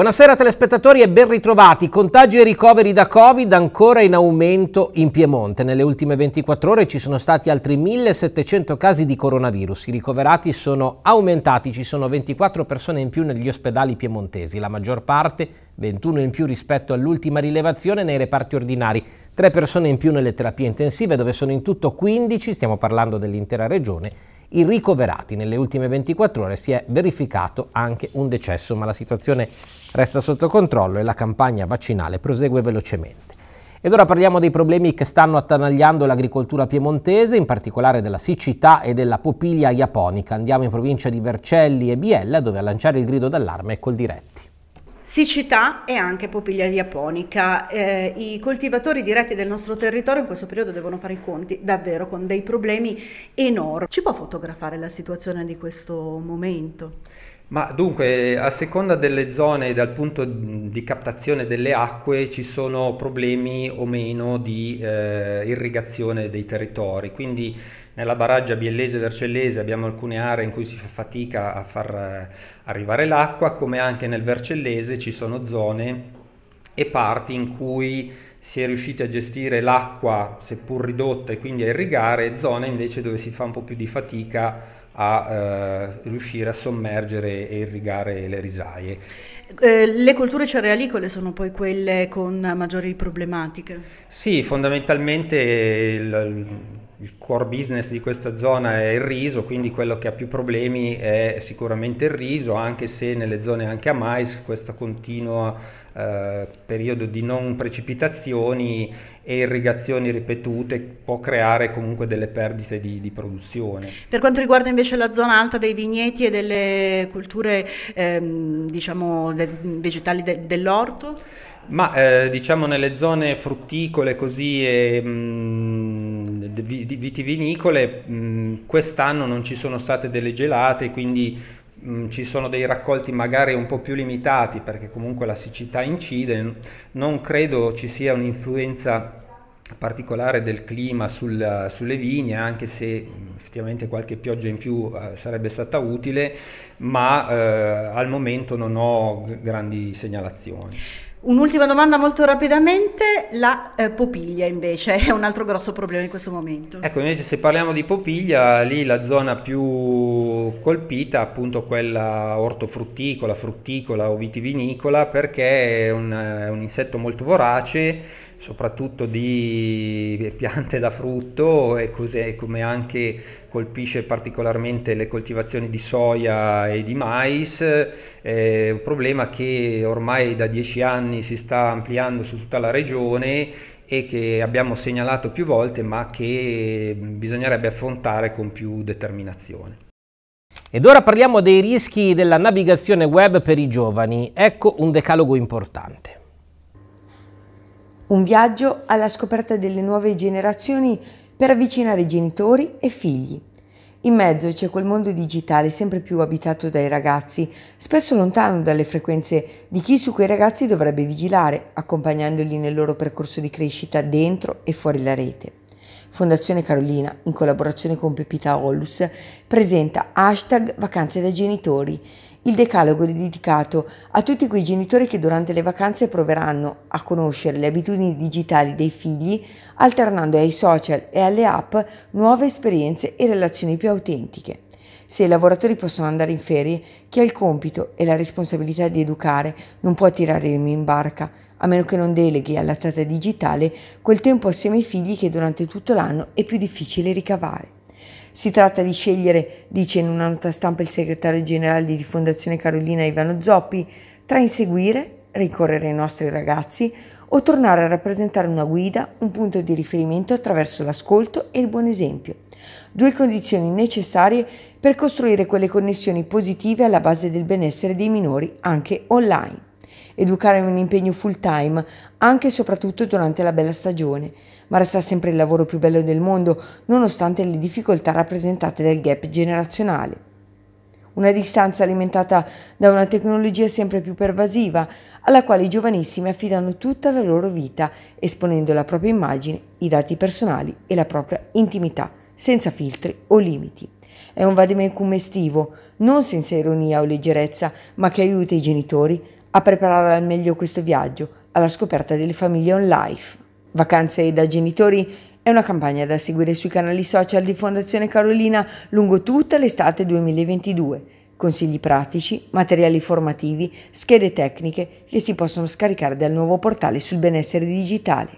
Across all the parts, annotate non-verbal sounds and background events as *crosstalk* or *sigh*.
Buonasera telespettatori e ben ritrovati. Contagi e ricoveri da Covid ancora in aumento in Piemonte. Nelle ultime 24 ore ci sono stati altri 1700 casi di coronavirus. I ricoverati sono aumentati, ci sono 24 persone in più negli ospedali piemontesi, la maggior parte 21 in più rispetto all'ultima rilevazione nei reparti ordinari, 3 persone in più nelle terapie intensive dove sono in tutto 15, stiamo parlando dell'intera regione i ricoverati. Nelle ultime 24 ore si è verificato anche un decesso, ma la situazione resta sotto controllo e la campagna vaccinale prosegue velocemente. Ed ora parliamo dei problemi che stanno attanagliando l'agricoltura piemontese, in particolare della siccità e della popiglia iaponica. Andiamo in provincia di Vercelli e Biella, dove a lanciare il grido d'allarme è col diretti. Siccità e anche popiglia diaponica. Eh, I coltivatori diretti del nostro territorio in questo periodo devono fare i conti davvero con dei problemi enormi. Ci può fotografare la situazione di questo momento? Ma dunque, a seconda delle zone e dal punto di captazione delle acque ci sono problemi o meno di eh, irrigazione dei territori, quindi nella baraggia biellese-vercellese abbiamo alcune aree in cui si fa fatica a far eh, arrivare l'acqua, come anche nel vercellese ci sono zone e parti in cui si è riusciti a gestire l'acqua seppur ridotta e quindi a irrigare, zone invece dove si fa un po' più di fatica a eh, riuscire a sommergere e irrigare le risaie. Eh, le colture cerealicole sono poi quelle con maggiori problematiche? Sì, fondamentalmente il, il core business di questa zona è il riso, quindi quello che ha più problemi è sicuramente il riso, anche se nelle zone anche a mais questo continuo eh, periodo di non precipitazioni e irrigazioni ripetute può creare comunque delle perdite di, di produzione. Per quanto riguarda invece la zona alta dei vigneti e delle culture ehm, diciamo, de vegetali de dell'orto? Ma eh, diciamo nelle zone frutticole così... Eh, mh, mm, di vitivinicole mm, quest'anno non ci sono state delle gelate, quindi mm, ci sono dei raccolti magari un po' più limitati perché comunque la siccità incide, non credo ci sia un'influenza particolare del clima sul, sulle vigne, anche se mm, effettivamente qualche pioggia in più eh, sarebbe stata utile, ma eh, al momento non ho grandi segnalazioni. Un'ultima domanda molto rapidamente, la eh, popiglia invece *laughs* è un altro grosso problema in questo momento. Ecco, invece se parliamo di popiglia, lì la zona più colpita è appunto quella ortofrutticola, frutticola o vitivinicola perché è un, è un insetto molto vorace soprattutto di piante da frutto e così, come anche colpisce particolarmente le coltivazioni di soia e di mais, è un problema che ormai da dieci anni si sta ampliando su tutta la regione e che abbiamo segnalato più volte ma che bisognerebbe affrontare con più determinazione. Ed ora parliamo dei rischi della navigazione web per i giovani. Ecco un decalogo importante. Un viaggio alla scoperta delle nuove generazioni per avvicinare genitori e figli. In mezzo c'è quel mondo digitale sempre più abitato dai ragazzi, spesso lontano dalle frequenze di chi su quei ragazzi dovrebbe vigilare, accompagnandoli nel loro percorso di crescita dentro e fuori la rete. Fondazione Carolina, in collaborazione con Pepita Ollus, presenta hashtag vacanze da genitori il decalogo è dedicato a tutti quei genitori che durante le vacanze proveranno a conoscere le abitudini digitali dei figli, alternando ai social e alle app nuove esperienze e relazioni più autentiche. Se i lavoratori possono andare in ferie, chi ha il compito e la responsabilità di educare non può tirare in barca, a meno che non deleghi alla tata digitale quel tempo assieme ai figli che durante tutto l'anno è più difficile ricavare. Si tratta di scegliere, dice in una nota stampa il segretario generale di Fondazione Carolina Ivano Zoppi, tra inseguire, ricorrere ai nostri ragazzi o tornare a rappresentare una guida, un punto di riferimento attraverso l'ascolto e il buon esempio. Due condizioni necessarie per costruire quelle connessioni positive alla base del benessere dei minori anche online educare è un impegno full time, anche e soprattutto durante la bella stagione, ma resta sempre il lavoro più bello del mondo, nonostante le difficoltà rappresentate dal gap generazionale. Una distanza alimentata da una tecnologia sempre più pervasiva, alla quale i giovanissimi affidano tutta la loro vita, esponendo la propria immagine, i dati personali e la propria intimità, senza filtri o limiti. È un vademecum estivo, non senza ironia o leggerezza, ma che aiuta i genitori a preparare al meglio questo viaggio alla scoperta delle famiglie on life. Vacanze da genitori è una campagna da seguire sui canali social di Fondazione Carolina lungo tutta l'estate 2022. Consigli pratici, materiali formativi, schede tecniche che si possono scaricare dal nuovo portale sul benessere digitale.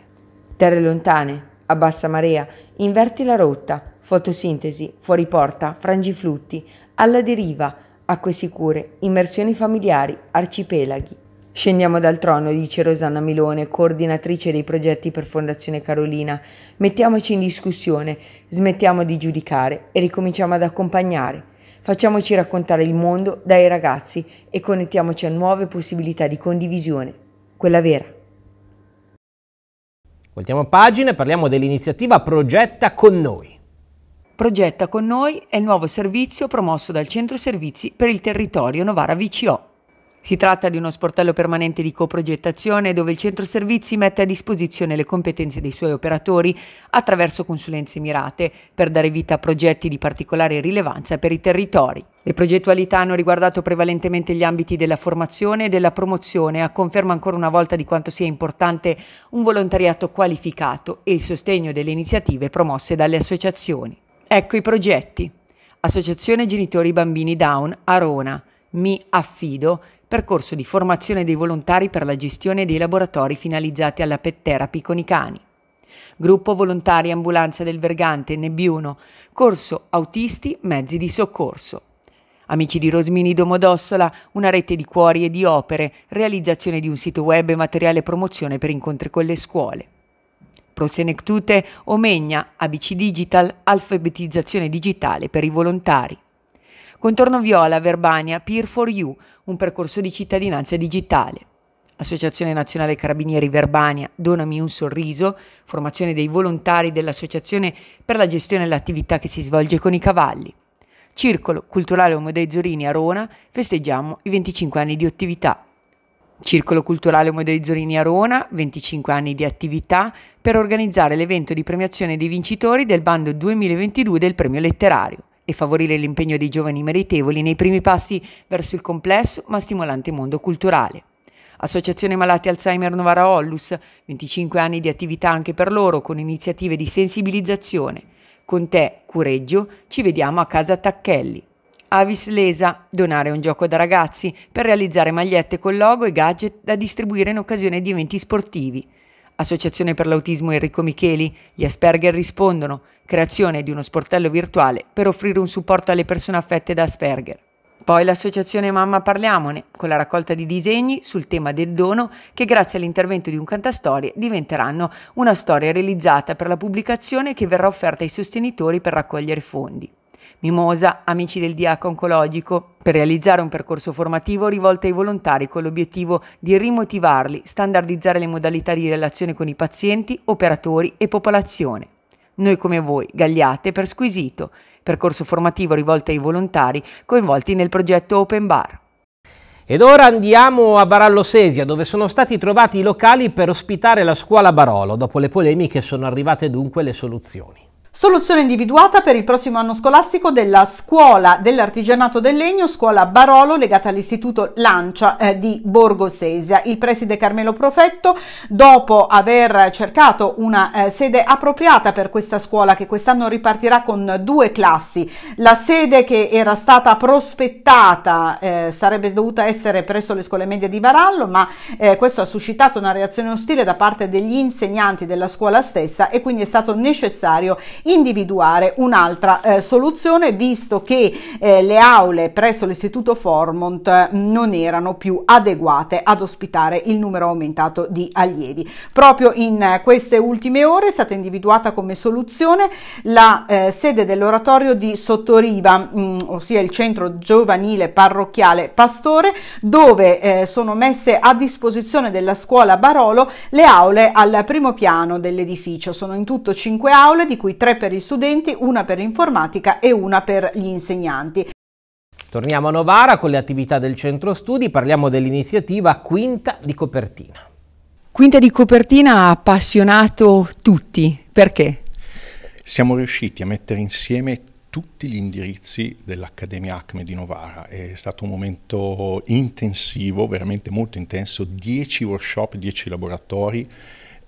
Terre lontane, a bassa marea, inverti la rotta, fotosintesi, fuori porta, frangiflutti, alla deriva, acque sicure, immersioni familiari, arcipelaghi. Scendiamo dal trono, dice Rosanna Milone, coordinatrice dei progetti per Fondazione Carolina. Mettiamoci in discussione, smettiamo di giudicare e ricominciamo ad accompagnare. Facciamoci raccontare il mondo dai ragazzi e connettiamoci a nuove possibilità di condivisione, quella vera. Voltiamo pagina e parliamo dell'iniziativa Progetta con noi progetta con noi è il nuovo servizio promosso dal Centro Servizi per il Territorio Novara VCO. Si tratta di uno sportello permanente di coprogettazione dove il centro servizi mette a disposizione le competenze dei suoi operatori attraverso consulenze mirate per dare vita a progetti di particolare rilevanza per i territori. Le progettualità hanno riguardato prevalentemente gli ambiti della formazione e della promozione, a conferma ancora una volta di quanto sia importante un volontariato qualificato e il sostegno delle iniziative promosse dalle associazioni. Ecco i progetti. Associazione Genitori Bambini Down Arona, Mi Affido, percorso di formazione dei volontari per la gestione dei laboratori finalizzati alla pet therapy con i cani. Gruppo Volontari Ambulanza del Vergante Nebbiuno, corso Autisti Mezzi di Soccorso. Amici di Rosmini Domodossola, una rete di cuori e di opere, realizzazione di un sito web e materiale promozione per incontri con le scuole. Prosenectute, Omegna, ABC Digital, alfabetizzazione digitale per i volontari. Contorno Viola, Verbania, Peer4U, un percorso di cittadinanza digitale. Associazione Nazionale Carabinieri Verbania, Donami un sorriso, formazione dei volontari dell'Associazione per la gestione dell'attività che si svolge con i cavalli. Circolo Culturale dei Zorini a Rona, festeggiamo i 25 anni di attività. Circolo Culturale Omodei a Rona, 25 anni di attività per organizzare l'evento di premiazione dei vincitori del bando 2022 del premio letterario e favorire l'impegno dei giovani meritevoli nei primi passi verso il complesso ma stimolante mondo culturale. Associazione Malati Alzheimer Novara Ollus, 25 anni di attività anche per loro con iniziative di sensibilizzazione. Con te, Cureggio, ci vediamo a casa Tacchelli. Avis Lesa, donare un gioco da ragazzi per realizzare magliette con logo e gadget da distribuire in occasione di eventi sportivi. Associazione per l'autismo Enrico Micheli, gli Asperger rispondono, creazione di uno sportello virtuale per offrire un supporto alle persone affette da Asperger. Poi l'associazione Mamma Parliamone, con la raccolta di disegni sul tema del dono, che grazie all'intervento di un cantastorie diventeranno una storia realizzata per la pubblicazione che verrà offerta ai sostenitori per raccogliere fondi. Mimosa, Amici del Diaco Oncologico, per realizzare un percorso formativo rivolto ai volontari con l'obiettivo di rimotivarli, standardizzare le modalità di relazione con i pazienti, operatori e popolazione. Noi come voi, Gagliate per Squisito, percorso formativo rivolto ai volontari coinvolti nel progetto Open Bar. Ed ora andiamo a Barallo Sesia, dove sono stati trovati i locali per ospitare la scuola Barolo. Dopo le polemiche sono arrivate dunque le soluzioni. Soluzione individuata per il prossimo anno scolastico della scuola dell'artigianato del legno, scuola Barolo, legata all'istituto Lancia eh, di Borgo Sesia. Il preside Carmelo Profetto, dopo aver cercato una eh, sede appropriata per questa scuola che quest'anno ripartirà con due classi, la sede che era stata prospettata eh, sarebbe dovuta essere presso le scuole medie di Varallo, ma eh, questo ha suscitato una reazione ostile da parte degli insegnanti della scuola stessa e quindi è stato necessario individuare un'altra eh, soluzione visto che eh, le aule presso l'istituto Formont eh, non erano più adeguate ad ospitare il numero aumentato di allievi. Proprio in eh, queste ultime ore è stata individuata come soluzione la eh, sede dell'oratorio di Sottoriva, mh, mm, ossia il centro giovanile parrocchiale Pastore, dove eh, sono messe a disposizione della scuola Barolo le aule al primo piano dell'edificio. Sono in tutto cinque aule, di cui tre tre per gli studenti, una per informatica e una per gli insegnanti. Torniamo a Novara con le attività del centro studi, parliamo dell'iniziativa Quinta di copertina. Quinta di copertina ha appassionato tutti, perché? Siamo riusciti a mettere insieme tutti gli indirizzi dell'Accademia ACME di Novara. È stato un momento intensivo, veramente molto intenso, 10 workshop, 10 laboratori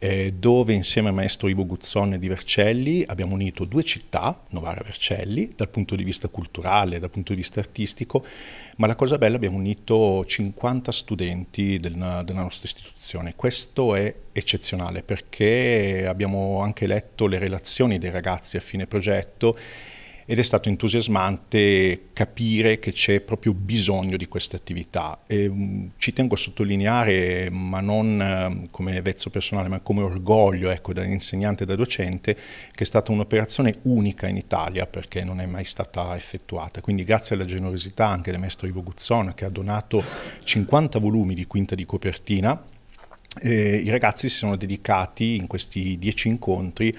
eh, dove insieme al maestro Ivo Guzzone di Vercelli abbiamo unito due città, Novara e Vercelli, dal punto di vista culturale, dal punto di vista artistico, ma la cosa bella abbiamo unito 50 studenti della, della nostra istituzione. Questo è eccezionale perché abbiamo anche letto le relazioni dei ragazzi a fine progetto ed è stato entusiasmante capire che c'è proprio bisogno di queste attività. E, mm, ci tengo a sottolineare, ma non ehm, come vezzo personale, ma come orgoglio ecco, da insegnante e da docente, che è stata un'operazione unica in Italia perché non è mai stata effettuata. Quindi grazie alla generosità anche del maestro Ivo Guzzon che ha donato 50 volumi di quinta di copertina, eh, I ragazzi si sono dedicati in questi dieci incontri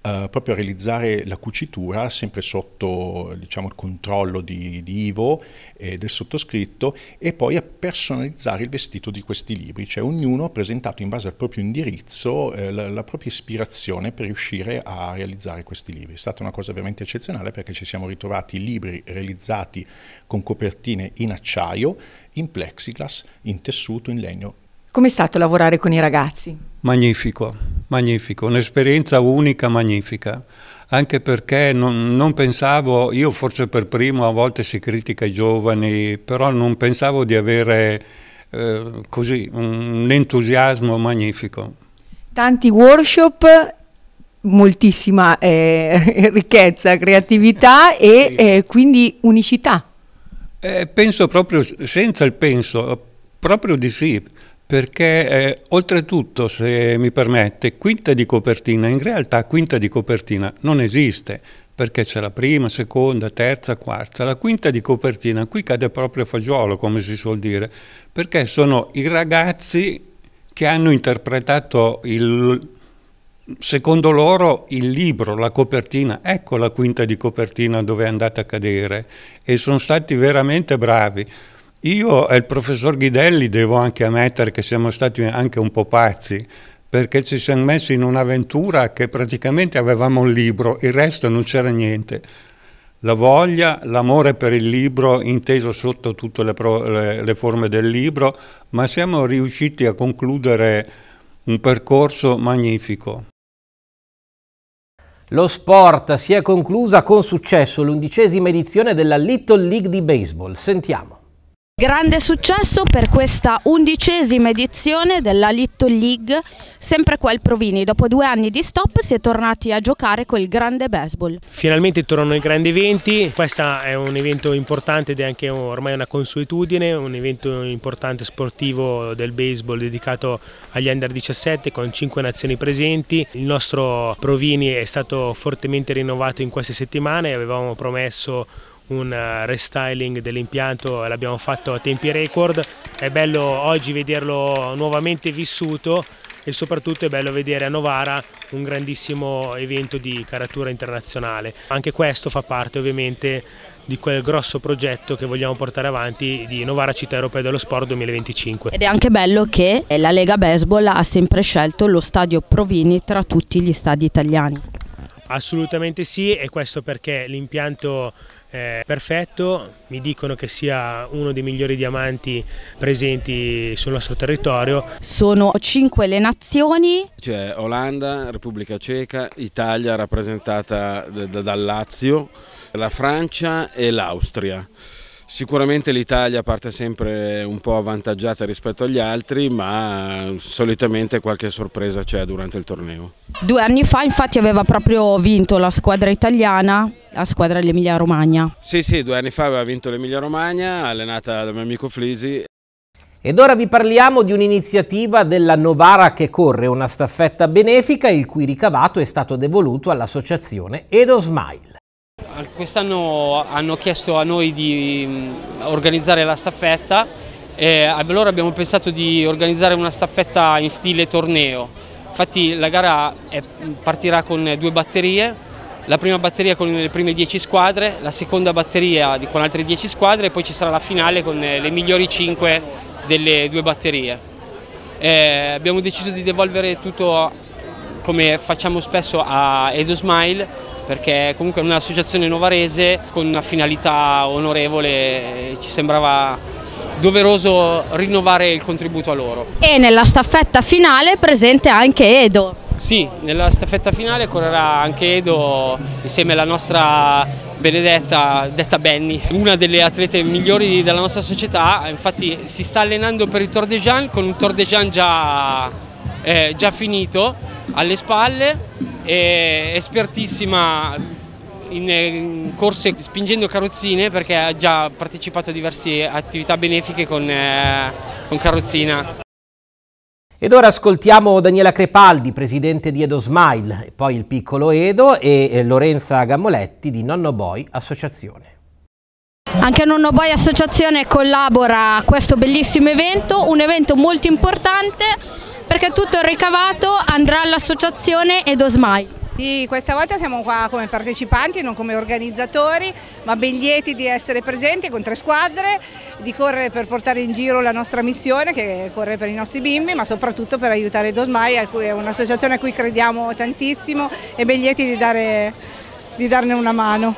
Uh, proprio a realizzare la cucitura sempre sotto diciamo, il controllo di, di Ivo e eh, del sottoscritto e poi a personalizzare il vestito di questi libri, cioè ognuno ha presentato in base al proprio indirizzo eh, la, la, propria ispirazione per riuscire a realizzare questi libri. È stata una cosa veramente eccezionale perché ci siamo ritrovati libri realizzati con copertine in acciaio, in plexiglass, in tessuto, in legno, Com'è stato lavorare con i ragazzi? Magnifico, magnifico, un'esperienza unica, magnifica anche perché non, non, pensavo, io forse per primo a volte si critica i giovani, però non pensavo di avere eh, così un, un, entusiasmo magnifico. Tanti workshop, moltissima eh, *laughs* ricchezza, creatività e eh, quindi unicità. Eh, penso proprio, senza il penso, proprio di sì perché eh, oltretutto, se mi permette, quinta di copertina, in realtà quinta di copertina non esiste, perché c'è la prima, seconda, terza, quarta, la quinta di copertina, qui cade proprio fagiolo, come si suol dire, perché sono i ragazzi che hanno interpretato il, secondo loro il libro, la copertina, ecco la quinta di copertina dove è andata a cadere e sono stati veramente bravi. Io e il professor Ghidelli devo anche ammettere che siamo stati anche un po' pazzi, perché ci siamo messi in un'avventura che praticamente avevamo un libro, il resto non c'era niente. La voglia, l'amore per il libro, inteso sotto tutte le, pro, le, le forme del libro, ma siamo riusciti a concludere un percorso magnifico. Lo sport si è conclusa con successo l'undicesima edizione della Little League di baseball. Sentiamo. Grande successo per questa undicesima edizione della Little League, sempre qua al Provini. Dopo due anni di stop si è tornati a giocare col grande baseball. Finalmente tornano i grandi eventi, questo è un evento importante ed è anche ormai una consuetudine, un evento importante sportivo del baseball dedicato agli under 17 con cinque nazioni presenti. Il nostro Provini è stato fortemente rinnovato in queste settimane, avevamo promesso un eh, restyling dell'impianto, l'abbiamo fatto a tempi record, è bello oggi vederlo nuovamente vissuto e soprattutto è bello vedere a Novara un grandissimo evento di caratura internazionale. Anche questo fa parte ovviamente di quel grosso progetto che vogliamo portare avanti di Novara Città Europea dello Sport 2025. Ed è anche bello che eh, la Lega Baseball ha sempre scelto lo stadio Provini tra tutti gli stadi italiani. Assolutamente sì e questo perché l'impianto è eh, perfetto, mi dicono che sia uno dei migliori diamanti presenti sul nostro territorio. Sono cinque le nazioni. C'è Olanda, Repubblica Ceca, Italia rappresentata dal Lazio, la Francia e l'Austria. Sicuramente l'Italia parte sempre un po' avvantaggiata rispetto agli altri, ma solitamente qualche sorpresa c'è durante il torneo. Due anni fa infatti aveva proprio vinto la squadra italiana a squadra dell'Emilia Romagna. Sì, sì, due anni fa aveva vinto l'Emilia Romagna, allenata dal mio amico Flisi. Ed ora vi parliamo di un'iniziativa della Novara che corre, una staffetta benefica il cui ricavato è stato devoluto all'associazione Edo Smile. Quest'anno hanno chiesto a noi di mm, organizzare la staffetta e allora abbiamo pensato di organizzare una staffetta in stile torneo. Infatti la gara partirà con due batterie, la prima batteria con le prime 10 squadre, la seconda batteria con altre 10 squadre e poi ci sarà la finale con eh, le migliori 5 delle due batterie. Eh, abbiamo deciso di devolvere tutto come facciamo spesso a Edo Smile perché comunque è un'associazione novarese con una finalità onorevole e ci sembrava doveroso rinnovare il contributo a loro. E nella staffetta finale è presente anche Edo. Sì, nella staffetta finale correrà anche Edo insieme alla nostra Benedetta, detta Benny, una delle atlete migliori della nostra società, infatti si sta allenando per il Tour de Jean con un Tour de Jean già, eh, già finito alle spalle, è espertissima in, in, corse spingendo carrozzine perché ha già partecipato a diverse attività benefiche con, eh, con carrozzina. Ed ora ascoltiamo Daniela Crepaldi, presidente di Edo Smile, poi il piccolo Edo e Lorenza Gammoletti di Nonno Boy Associazione. Anche Nonno Boy Associazione collabora a questo bellissimo evento, un evento molto importante perché tutto il ricavato andrà all'associazione Edo Smile questa volta siamo qua come partecipanti, non come organizzatori, ma ben lieti di essere presenti con tre squadre, di correre per portare in giro la nostra missione che corre per i nostri bimbi, ma soprattutto per aiutare Dosmai, è un'associazione a cui crediamo tantissimo e ben lieti di, dare, di darne una mano.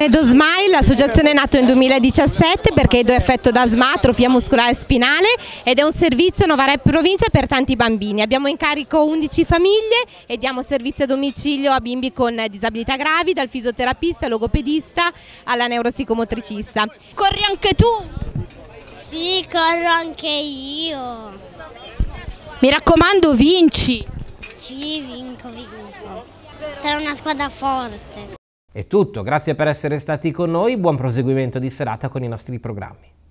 Edo Smile, l'associazione è nata nel 2017 perché Edo è affetto da SMA, atrofia muscolare spinale ed è un servizio Novara provincia per tanti bambini. Abbiamo in carico 11 famiglie e diamo servizio a domicilio a bimbi con disabilità gravi, dal fisioterapista, logopedista alla neuropsicomotricista. Corri anche tu? Sì, corro anche io. Mi raccomando, vinci. Sì, vinco, vinco. Sarà una squadra forte. È tutto, grazie per essere stati con noi, buon proseguimento di serata con i nostri programmi.